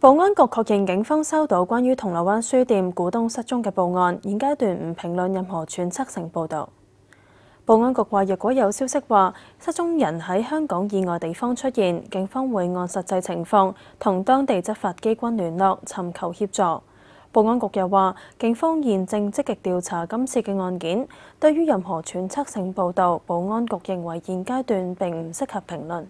保安局确认警方收到关于铜锣湾书店股东失踪嘅报案，现阶段唔评论任何揣测性报道。保安局话，若果有消息话失踪人喺香港以外地方出现，警方会按实际情况同当地执法机关联络，寻求协助。保安局又话，警方现正积极调查今次嘅案件，对于任何揣测性报道，保安局认为现阶段并唔适合评论。